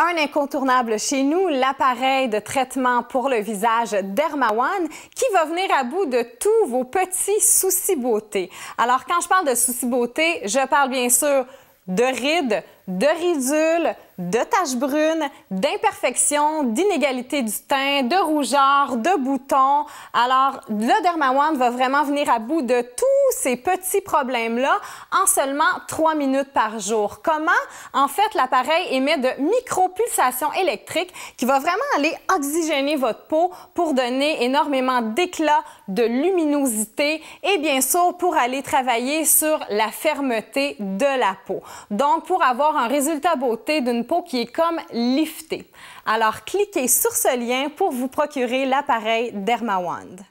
Un incontournable chez nous, l'appareil de traitement pour le visage Dermawan qui va venir à bout de tous vos petits soucis beauté. Alors quand je parle de soucis beauté, je parle bien sûr de rides, de ridules, de taches brunes, d'imperfections, d'inégalités du teint, de rougeur, de boutons. Alors, le Dermawan va vraiment venir à bout de tous ces petits problèmes-là en seulement trois minutes par jour. Comment? En fait, l'appareil émet de micro pulsations électriques qui va vraiment aller oxygéner votre peau pour donner énormément d'éclat, de luminosité et bien sûr pour aller travailler sur la fermeté de la peau. Donc, pour avoir un résultat beauté d'une peau qui est comme liftée. Alors, cliquez sur ce lien pour vous procurer l'appareil DermaWand.